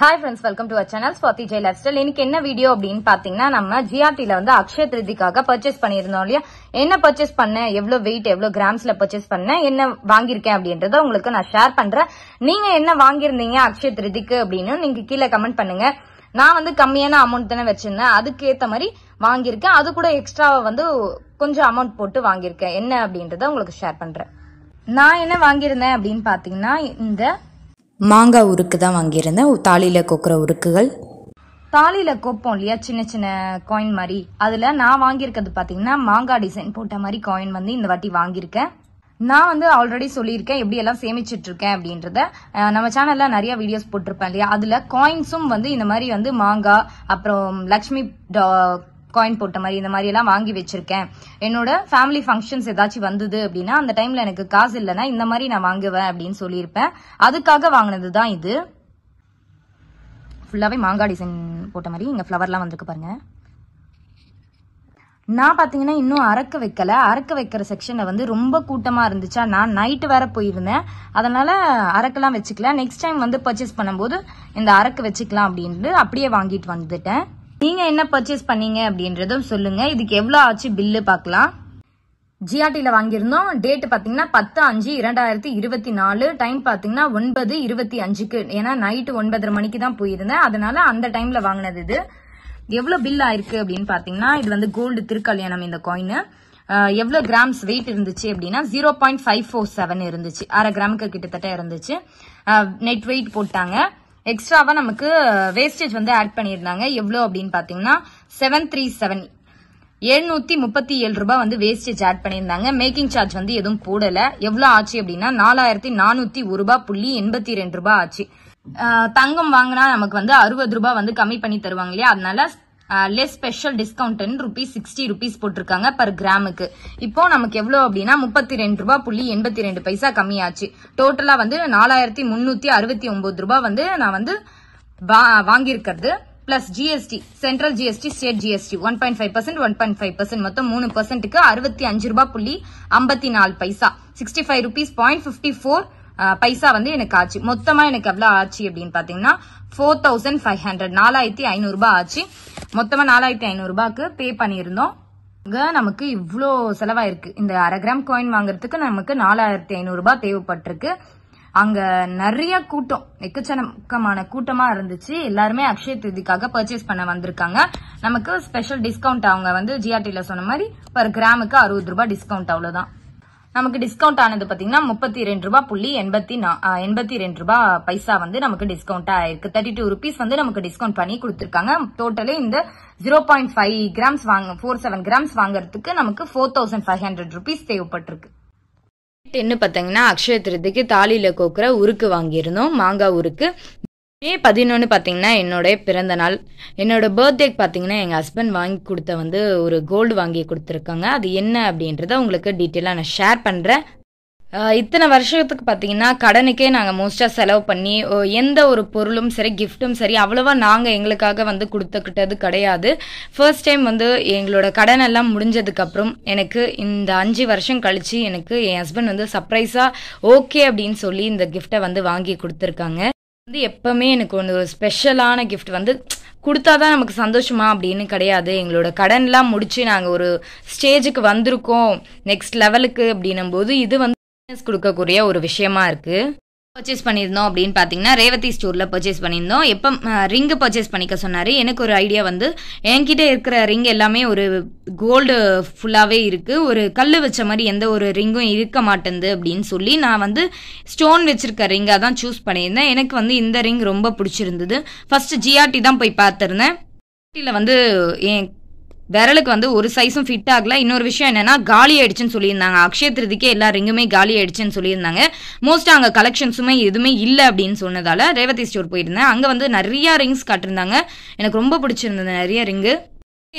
hi friends welcome to our channel Swathi Jai lifestyle இன்னைக்கு என்ன video அப்படின்னு பாத்தீங்கன்னா நம்ம ஜிஆர்டில வந்து அக்ஷய திருதிக்காக பர்ச்சேஸ் பண்ணியிருந்தோம் இல்லையா என்ன பர்ச்சேஸ் பண்ணேன் எவ்வளவு வெயிட் எவ்வளவு கிராம்ஸ்ல பர்ச்சேஸ் பண்ணேன் என்ன வாங்கியிருக்கேன் அப்படின்றத உங்களுக்கு நான் ஷேர் பண்றேன் நீங்க என்ன வாங்கியிருந்தீங்க அக்ஷய திருதிக்கு அப்படின்னு நீங்க கீழே கமெண்ட் பண்ணுங்க நான் வந்து கம்மியான அமௌண்ட் தானே வச்சிருந்தேன் அதுக்கு ஏத்த மாதிரி வாங்கியிருக்கேன் அது கூட எக்ஸ்ட்ராவா வந்து கொஞ்சம் அமௌண்ட் போட்டு வாங்கியிருக்கேன் என்ன அப்படின்றத உங்களுக்கு ஷேர் பண்றேன் நான் என்ன வாங்கியிருந்தேன் அப்படின்னு பாத்தீங்கன்னா இந்த மாங்காய் உருக்கு தான் வாங்கியிருந்தேன் தாலியில் கொக்குற உருக்குகள் தாலியில் கோப்போம் இல்லையா சின்ன சின்ன காயின் மாதிரி அதில் நான் வாங்கியிருக்கிறது பார்த்தீங்கன்னா மாங்காய் டிசைன் போட்ட மாதிரி காயின் வந்து இந்த வாட்டி வாங்கியிருக்கேன் நான் வந்து ஆல்ரெடி சொல்லியிருக்கேன் எப்படி எல்லாம் சேமிச்சுட்டு இருக்கேன் அப்படின்றத நம்ம சேனல்ல நிறைய வீடியோஸ் போட்டிருப்பேன் இல்லையா அதில் காயின்ஸும் வந்து இந்த மாதிரி வந்து மாங்காய் அப்புறம் லக்ஷ்மி காயின் போட்ட மாதிரி இந்த மாதிரி எல்லாம் வாங்கி வச்சிருக்கேன் என்னோட ஃபேமிலி ஃபங்க்ஷன்ஸ் ஏதாச்சும் வந்தது அப்படின்னா அந்த டைம்ல எனக்கு காசு இல்லைன்னா இந்த மாதிரி நான் வாங்குவேன் அப்படின்னு சொல்லியிருப்பேன் அதுக்காக வாங்கினது தான் இது ஃபுல்லாகவே மாங்காய் டிசைன் போட்ட மாதிரி இங்கே ஃப்ளவர்லாம் வந்திருக்கு பாருங்கள் நான் பார்த்தீங்கன்னா இன்னும் அறக்க வைக்கல அறக்க வைக்கிற செக்ஷனில் வந்து ரொம்ப கூட்டமாக இருந்துச்சா நான் நைட்டு வேற போயிருந்தேன் அதனால் அறக்கெல்லாம் வச்சுக்கல நெக்ஸ்ட் டைம் வந்து பர்ச்சேஸ் பண்ணும்போது இந்த அறக்க வச்சுக்கலாம் அப்படின்ட்டு அப்படியே வாங்கிட்டு வந்துட்டேன் நீங்கள் என்ன பர்ச்சேஸ் பண்ணீங்க அப்படின்றதும் சொல்லுங்கள் இதுக்கு எவ்வளோ ஆச்சு பில்லு பார்க்கலாம் ஜிஆர்டில வாங்கியிருந்தோம் டேட் பார்த்தீங்கன்னா பத்து அஞ்சு இரண்டாயிரத்தி இருபத்தி நாலு டைம் பார்த்தீங்கன்னா ஒன்பது இருபத்தி அஞ்சுக்கு ஏன்னா நைட்டு ஒன்பதரை மணிக்கு தான் போயிருந்தேன் அதனால அந்த டைமில் வாங்கினது இது எவ்வளோ பில் ஆயிருக்கு அப்படின்னு பார்த்தீங்கன்னா இது வந்து கோல்டு திருக்கல்யாணம் இந்த காயின் எவ்வளோ கிராம்ஸ் வெயிட் இருந்துச்சு அப்படின்னா zero point five four seven இருந்துச்சு அரை கிராமுக்கு கிட்டத்தட்ட இருந்துச்சு நெட் வெயிட் போட்டாங்க எக்ஸ்ட்ராவாக நமக்கு வேஸ்டேஜ் வந்து ஆட் பண்ணியிருந்தாங்க எவ்வளோ அப்படின்னு பார்த்தீங்கன்னா செவன் த்ரீ செவன் எழுநூத்தி முப்பத்தி ஏழு ரூபாய் வந்து வேஸ்டேஜ் ஆட் பண்ணியிருந்தாங்க மேக்கிங் சார்ஜ் வந்து எதுவும் போடல எவ்வளவு ஆச்சு அப்படின்னா நாலாயிரத்தி நானூத்தி ஒரு ரூபாய் புள்ளி எண்பத்தி ரெண்டு ரூபாய் ஆச்சு தங்கம் வாங்கினா நமக்கு வந்து அறுபது ரூபாய் வந்து கம்மி பண்ணி தருவாங்க இல்லையா அதனால லெஸ் ஸ்பெஷல் டிஸ்கவுண்ட்னு ருபீஸ் சிக்ஸ்டி ருபீஸ் போட்டிருக்காங்க பர் கிராமுக்கு இப்போ நமக்கு எவ்வளோ அப்படின்னா முப்பத்தி ரெண்டு ரூபா புள்ளி எண்பத்தி ரெண்டு பைசா கம்மியாச்சு டோட்டலாக வந்து நாலாயிரத்தி முந்நூற்றி அறுபத்தி ஒம்பது ரூபா வந்து நான் வந்து வாங்கியிருக்கிறது plus GST central GST state GST one point five percent one point five percent மொத்தம் மூணு பர்சன்ட்டுக்கு அறுபத்தி அஞ்சு ரூபா புள்ளி ஐம்பத்தி நாலு பைசா sixty five rupees point fifty four paisa வந்து எனக்கு ஆச்சு மொத்தமா எனக்கு எவ்வளவு ஆச்சு அப்படின்னு பாத்தீங்கன்னா ஃபோர் தௌசண்ட் ஃபைவ் ஹண்ட்ரட் நாலாயிரத்தி ஐநூறுபா ஆச்சு மொத்தமாக நாலாயிரத்தி ஐநூறுரூபாக்கு பே பண்ணியிருந்தோம் நமக்கு இவ்வளோ செலவாயிருக்கு இந்த அரை கிராம் காயின் வாங்குறதுக்கு நமக்கு நாலாயிரத்தி ஐநூறுரூபா தேவைப்பட்டிருக்கு அங்க நிறைய கூட்டம் எக்கச்சக்கமான கூட்டமா இருந்துச்சு எல்லாருமே அக்ஷய திதிக்காக பர்ச்சேஸ் பண்ண வந்திருக்காங்க நமக்கு ஸ்பெஷல் டிஸ்கவுண்ட் அவங்க வந்து ஜிஆர்டியில் சொன்ன மாதிரி பர் கிராமுக்கு அறுபது ரூபாய் டிஸ்கவுண்ட் அவ்வளவுதான் நமக்கு டிஸ்கவுண்ட் ஆனது பாத்தீங்கன்னா முப்பத்தி ரெண்டு ரூபாய் புள்ளி எண்பத்தி எண்பத்தி ரெண்டு ரூபாய் பைசா வந்து நமக்கு டிஸ்கவுண்ட் ஆயிருக்கு தேர்ட்டி டூ ருபீஸ் வந்து நமக்கு டிஸ்கவுண்ட் பண்ணி கொடுத்துருக்காங்க டோட்டலே இந்த ஜீரோ பாயிண்ட் ஃபைவ் கிராம்ஸ் வாங்க ஃபோர் செவன் கிராம்ஸ் வாங்குறதுக்கு நமக்கு four thousand five hundred rupees தேவைப்பட்டிருக்கு டென்னு பார்த்தீங்கன்னா அக்ஷய திருதிக்கு கோக்குற உருக்கு வாங்கியிருந்தோம் மாங்காய் உருக்கு மே பதினொன்று பார்த்தீங்கன்னா என்னோடய பிறந்த நாள் என்னோடய பர்த்டேக்கு பார்த்தீங்கன்னா எங்கள் ஹஸ்பண்ட் வாங்கி கொடுத்த வந்து ஒரு கோல்டு வாங்கி கொடுத்துருக்காங்க அது என்ன அப்படின்றத உங்களுக்கு டீட்டெயிலாக நான் ஷேர் பண்ணுறேன் இத்தனை வருஷத்துக்கு பார்த்தீங்கன்னா கடனுக்கே நாங்கள் மோஸ்ட்டாக செலவு பண்ணி எந்த ஒரு பொருளும் சரி கிஃப்ட்டும் சரி அவ்வளோவா நாங்கள் எங்களுக்காக வந்து கொடுத்துக்கிட்டது கிடையாது ஃபர்ஸ்ட் டைம் வந்து எங்களோட கடனெல்லாம் முடிஞ்சதுக்கப்புறம் எனக்கு இந்த அஞ்சு வருஷம் கழித்து எனக்கு என் ஹஸ்பண்ட் வந்து சர்ப்ரைஸாக ஓகே அப்படின்னு சொல்லி இந்த கிஃப்டை வந்து வாங்கி கொடுத்துருக்காங்க வந்து எப்பவுமே எனக்கு ஒன்று ஒரு ஸ்பெஷலான கிஃப்ட் வந்து கொடுத்தா தான் நமக்கு சந்தோஷமா அப்படின்னு கிடையாது எங்களோட கடன்லாம் முடிச்சு நாங்கள் ஒரு ஸ்டேஜுக்கு வந்திருக்கோம் நெக்ஸ்ட் லெவலுக்கு அப்படின்னும் போது இது வந்து கொடுக்கக்கூடிய ஒரு விஷயமா இருக்குது பர்ச்சேஸ் பண்ணியிருந்தோம் அப்படின்னு பார்த்தீங்கன்னா ரேவதி ஸ்டோரில் பர்ச்சேஸ் பண்ணியிருந்தோம் எப்போ ரிங்கு பர்ச்சேஸ் பண்ணிக்க சொன்னார் எனக்கு ஒரு ஐடியா வந்து என்கிட்ட இருக்கிற ரிங் எல்லாமே ஒரு கோல்டு ஃபுல்லாகவே இருக்குது ஒரு கல் வச்ச மாதிரி எந்த ஒரு ரிங்கும் இருக்க மாட்டேங்குது அப்படின்னு சொல்லி நான் வந்து ஸ்டோன் வச்சுருக்க ரிங்காக தான் சூஸ் பண்ணியிருந்தேன் எனக்கு வந்து இந்த ரிங் ரொம்ப பிடிச்சிருந்தது ஃபஸ்ட்டு ஜிஆர்டி தான் போய் பார்த்துருந்தேன் ஜிஆர்டியில் வந்து என் விரலுக்கு வந்து ஒரு சைஸும் ஃபிட் ஆகல இன்னொரு விஷயம் என்னன்னா காலி ஆயிடுச்சுன்னு சொல்லியிருந்தாங்க அக்ஷய திருதிக்கே எல்லா ரிங்குமே காலி ஆயிடுச்சுன்னு சொல்லியிருந்தாங்க மோஸ்ட் அங்கே கலெக்ஷன்ஸுமே எதுவுமே இல்லை அப்படின்னு சொன்னதால ரேவதி ஸ்டோர் போயிருந்தேன் அங்கே வந்து நிறையா ரிங்ஸ் காட்டிருந்தாங்க எனக்கு ரொம்ப பிடிச்சிருந்தது நிறைய ரிங்கு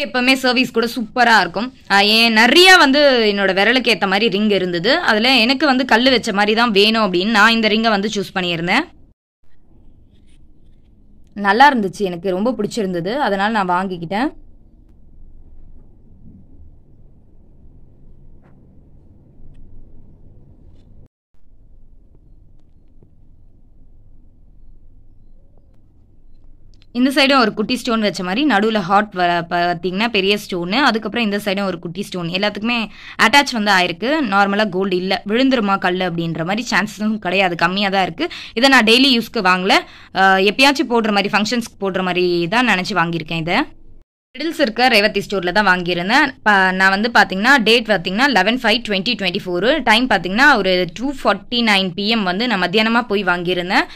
எப்பவுமே சர்வீஸ் கூட சூப்பராக இருக்கும் ஏன் நிறையா வந்து என்னோட விரலுக்கு ஏற்ற மாதிரி ரிங் இருந்தது அதில் எனக்கு வந்து கல் வச்ச மாதிரி தான் வேணும் அப்படின்னு நான் இந்த ரிங்கை வந்து சூஸ் பண்ணியிருந்தேன் நல்லா இருந்துச்சு எனக்கு ரொம்ப பிடிச்சிருந்தது அதனால் நான் வாங்கிக்கிட்டேன் இந்த சைடும் ஒரு குட்டி ஸ்டோன் வச்ச மாதிரி நடுவில் ஹாட் பார்த்தீங்கன்னா பெரிய ஸ்டோனு அதுக்கப்புறம் இந்த சைடும் ஒரு குட்டி ஸ்டோன் எல்லாத்துக்குமே அட்டாச் வந்து ஆயிருக்கு நார்மலாக கோல்டு இல்லை விழுந்துருமா கல் அப்படின்ற மாதிரி சான்சஸும் கிடையாது கம்மியாக தான் இருக்குது இதை நான் டெய்லி யூஸ்க்கு வாங்கல எப்பயாச்சும் போடுற மாதிரி ஃபங்க்ஷன்ஸ்க்கு போடுற மாதிரி தான் நினச்சி வாங்கியிருக்கேன் இதை மிடில்ஸ் இருக்க ரேவதி ஸ்டோரில் தான் வாங்கியிருந்தேன் இப்போ நான் வந்து பார்த்தீங்கன்னா டேட் பார்த்தீங்கன்னா eleven five twenty twenty four time பார்த்தீங்கன்னா ஒரு டூ ஃபார்ட்டி நைன் பிஎம் வந்து நான் மத்தியானமாக போய் வாங்கியிருந்தேன்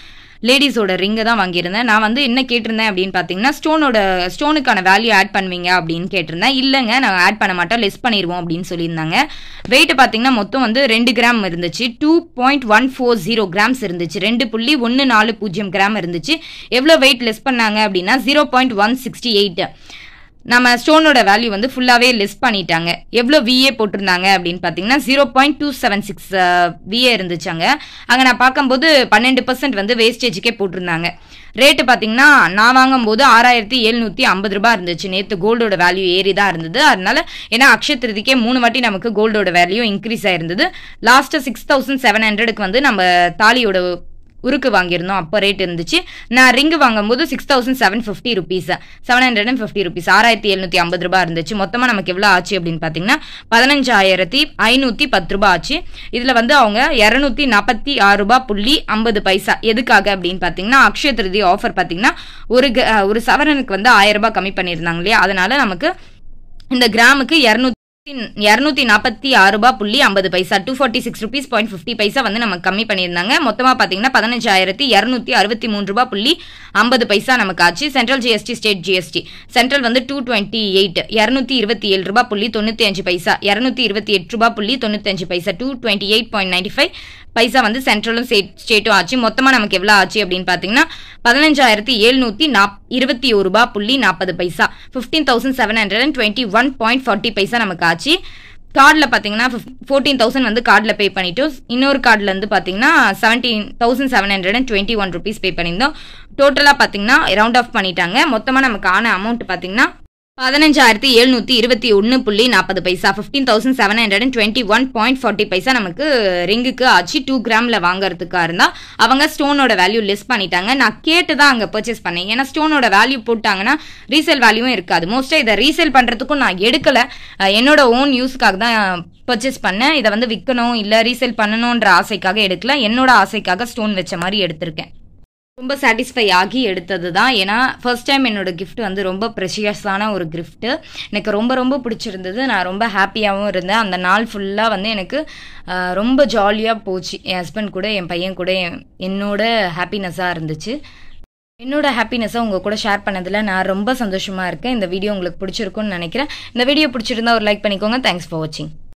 லேடிஸோட ரிங்கை தான் வாங்கியிருந்தேன் நான் வந்து என்ன கேட்டிருந்தேன் அப்படின்னு பார்த்தீங்கன்னா ஸ்டோனோட ஸ்டோனுக்கான வேல்யூ ஆட் பண்ணுவீங்க அப்படின்னு கேட்டிருந்தேன் இல்லைங்க நாங்கள் ஆட் பண்ண மாட்டோம் லெஸ் பண்ணிடுவோம் அப்படின்னு சொல்லியிருந்தாங்க வெயிட்டு பார்த்தீங்கன்னா மொத்தம் வந்து ரெண்டு கிராம் இருந்துச்சு two point one four zero grams இருந்துச்சு ரெண்டு புள்ளி ஒன்று நாலு பூஜ்ஜியம் கிராம் இருந்துச்சு எவ்வளோ வெயிட் லெஸ் பண்ணாங்க அப்படின்னா zero point one sixty eight நம்ம ஸ்டோனோட வேல்யூ வந்து ஃபுல்லாகவே லெஸ் பண்ணிட்டாங்க எவ்வளோ விஏ போட்டிருந்தாங்க அப்படின்னு பார்த்தீங்கன்னா zero point two seven six VA இருந்துச்சாங்க அங்கே நான் பார்க்கும்போது பன்னெண்டு பர்சன்ட் வந்து வேஸ்டேஜுக்கே போட்டிருந்தாங்க ரேட்டு பார்த்தீங்கன்னா நான் வாங்கும்போது ஆறாயிரத்தி எழுநூற்றி ஐம்பது ரூபா இருந்துச்சு நேற்று கோல்டோட வேல்யூ ஏறி தான் இருந்தது அதனால ஏன்னா அக்ஷய திருதிக்கே மூணு வாட்டி நமக்கு கோல்டோட வேல்யூ இன்க்ரீஸ் ஆயிருந்தது லாஸ்ட்டு சிக்ஸ் தௌசண்ட் செவன் ஹண்ட்ரடுக்கு வந்து நம்ம தாலியோட உருக்கு வாங்கியிருந்தோம் அப்போ ரேட் இருந்துச்சு நான் ரிங்கு வாங்கும்போது six thousand seven fifty rupees seven hundred and fifty rupees ஆறாயிரத்தி எழுநூற்றி ஐம்பது ரூபாய் இருந்துச்சு மொத்தமாக நமக்கு எவ்வளோ ஆச்சு அப்படின்னு பார்த்தீங்கன்னா பதினஞ்சாயிரத்தி ஐநூற்றி பத்து ரூபாய் ஆச்சு இதில் வந்து அவங்க இரநூத்தி நாற்பத்தி ஆறு ரூபாய் புள்ளி ஐம்பது பைசா எதுக்காக அப்படின்னு பார்த்தீங்கன்னா அக்ஷய திருதி ஆஃபர் பார்த்தீங்கன்னா ஒரு ஒரு சவரனுக்கு வந்து ஆயிரம் ரூபாய் கம்மி பண்ணியிருந்தாங்க இல்லையா அதனால நமக்கு இந்த கிராமுக்கு இரநூத்தி இரநூத்தி நாற்பத்தி ஆறு ரூபாய் புள்ளி ஐம்பது பைசா two forty six rupees point fifty paisa வந்து நமக்கு கம்மி பண்ணியிருந்தாங்க மொத்தமாக பார்த்தீங்கன்னா பதினஞ்சாயிரத்தி இரநூத்தி அறுபத்தி மூணு ரூபாய் புள்ளி ஐம்பது பைசா நமக்கு ஆச்சு central GST state GST central வந்து டூ டுவெண்ட்டி எயிட் இரநூத்தி இருபத்தி ஏழு ரூபாய் புள்ளி தொண்ணூற்றி அஞ்சு பைசா இரநூத்தி இருபத்தி எட்டு ரூபாய் புள்ளி தொண்ணூற்றி அஞ்சு பைசா two twenty eight point ninety five paisa வந்து சென்ட்ரலும் ஸ்டேட்டும் ஆச்சு மொத்தமாக நமக்கு எவ்வளோ ஆச்சு அப்படின்னு பார்த்தீங்கன்னா பதினஞ்சாயிரத்தி எழுநூற்றி நாப் இருபத்தி ஒரு ரூபா புள்ளி நாற்பது பைசா fifteen thousand seven hundred and twenty one point forty paisa நமக்கு ஆச்சு கார்டில் பார்த்தீங்கன்னா ஃபோர்டீன் தௌசண்ட் வந்து கார்டில் பே பண்ணிட்டோம் இன்னொரு கார்டில் வந்து பார்த்தீங்கன்னா seventeen thousand seven hundred and twenty one rupees pay பண்ணியிருந்தோம் டோட்டலாக பார்த்தீங்கன்னா ரவுண்ட் ஆஃப் பண்ணிட்டாங்க மொத்தமாக நமக்கு ஆன அமௌண்ட் பார்த்தீங்கன்னா பதினஞ்சாயிரத்தி எழுநூத்தி இருபத்தி ஒன்று புள்ளி நாற்பது பைசா fifteen thousand seven hundred and twenty one point forty paisa நமக்கு ரிங்குக்கு ஆச்சு டூ கிராமில் வாங்குறதுக்காக இருந்தால் அவங்க ஸ்டோனோட வேல்யூ லெஸ் பண்ணிட்டாங்க நான் கேட்டு தான் அங்கே பர்ச்சேஸ் பண்ணேன் ஏன்னா ஸ்டோனோட வேல்யூ போட்டாங்கன்னா ரீசேல் வேல்யூவும் இருக்காது மோஸ்ட்டாக இதை ரீசேல் பண்ணுறதுக்கும் நான் எடுக்கலை என்னோட ஓன் யூஸுக்காக தான் பர்ச்சேஸ் பண்ணேன் இதை வந்து விற்கணும் இல்லை ரீசேல் பண்ணணுன்ற ஆசைக்காக எடுக்கல என்னோட ஆசைக்காக ஸ்டோன் வச்ச மாதிரி எடுத்திருக்கேன் ரொம்ப சாட்டிஸ்ஃபை ஆகி எடுத்தது தான் ஏன்னா ஃபர்ஸ்ட் டைம் என்னோடய கிஃப்ட் வந்து ரொம்ப ப்ரெஷியஸான ஒரு கிஃப்ட்டு எனக்கு ரொம்ப ரொம்ப பிடிச்சிருந்தது நான் ரொம்ப ஹாப்பியாகவும் இருந்தேன் அந்த நாள் ஃபுல்லாக வந்து எனக்கு ரொம்ப ஜாலியாக போச்சு என் ஹஸ்பண்ட் கூட என் பையன் கூட என்னோட ஹாப்பினஸ்ஸாக இருந்துச்சு என்னோட ஹாப்பினஸ்ஸை உங்கள் கூட ஷேர் பண்ணதில் நான் ரொம்ப சந்தோஷமாக இருக்கேன் இந்த வீடியோ உங்களுக்கு பிடிச்சிருக்குன்னு நினைக்கிறேன் இந்த வீடியோ பிடிச்சிருந்தா ஒரு லைக் பண்ணிக்கோங்க தேங்க்ஸ் ஃபார் வாட்சிங்